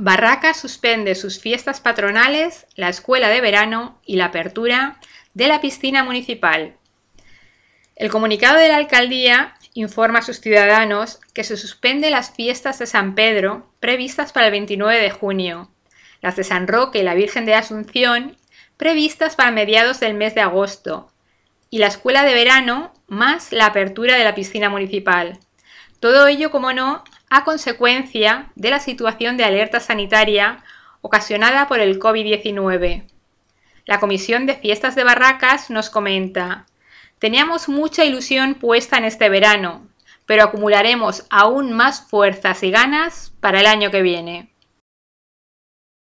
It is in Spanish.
Barraca suspende sus fiestas patronales, la escuela de verano y la apertura de la piscina municipal. El comunicado de la alcaldía informa a sus ciudadanos que se suspende las fiestas de San Pedro previstas para el 29 de junio, las de San Roque y la Virgen de Asunción previstas para mediados del mes de agosto, y la escuela de verano más la apertura de la piscina municipal. Todo ello, como no, a consecuencia de la situación de alerta sanitaria ocasionada por el COVID-19. La Comisión de Fiestas de Barracas nos comenta, teníamos mucha ilusión puesta en este verano, pero acumularemos aún más fuerzas y ganas para el año que viene.